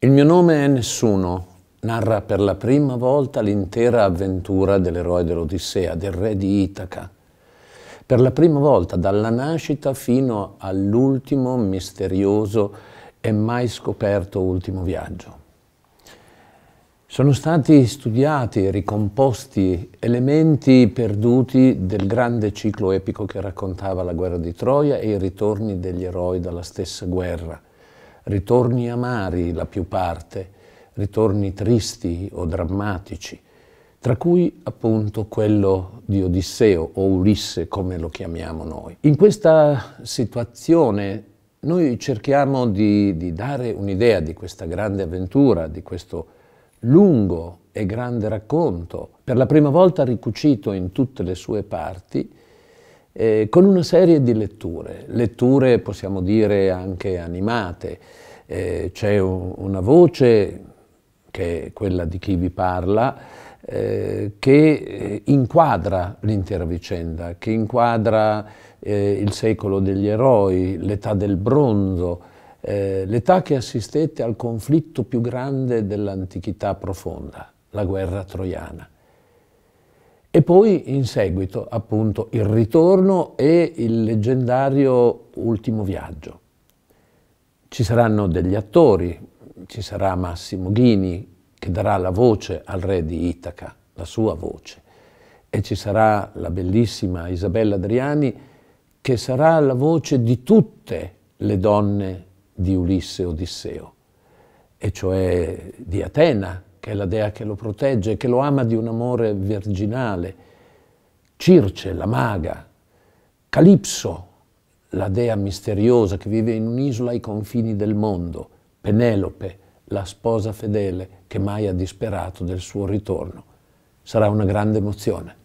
Il mio nome è Nessuno narra per la prima volta l'intera avventura dell'eroe dell'Odissea, del re di Itaca. Per la prima volta dalla nascita fino all'ultimo misterioso e mai scoperto ultimo viaggio. Sono stati studiati e ricomposti elementi perduti del grande ciclo epico che raccontava la guerra di Troia e i ritorni degli eroi dalla stessa guerra ritorni amari la più parte, ritorni tristi o drammatici, tra cui appunto quello di Odisseo o Ulisse come lo chiamiamo noi. In questa situazione noi cerchiamo di, di dare un'idea di questa grande avventura, di questo lungo e grande racconto, per la prima volta ricucito in tutte le sue parti, eh, con una serie di letture, letture possiamo dire anche animate. Eh, c'è un, una voce, che è quella di chi vi parla, eh, che eh, inquadra l'intera vicenda, che inquadra eh, il secolo degli eroi, l'età del bronzo, eh, l'età che assistette al conflitto più grande dell'antichità profonda, la guerra troiana. E poi in seguito appunto il ritorno e il leggendario ultimo viaggio. Ci saranno degli attori, ci sarà Massimo Ghini che darà la voce al re di Itaca, la sua voce, e ci sarà la bellissima Isabella Adriani che sarà la voce di tutte le donne di Ulisse e Odisseo, e cioè di Atena, che è la dea che lo protegge, che lo ama di un amore virginale, Circe, la maga, Calipso, la dea misteriosa che vive in un'isola ai confini del mondo, Penelope, la sposa fedele che mai ha disperato del suo ritorno. Sarà una grande emozione.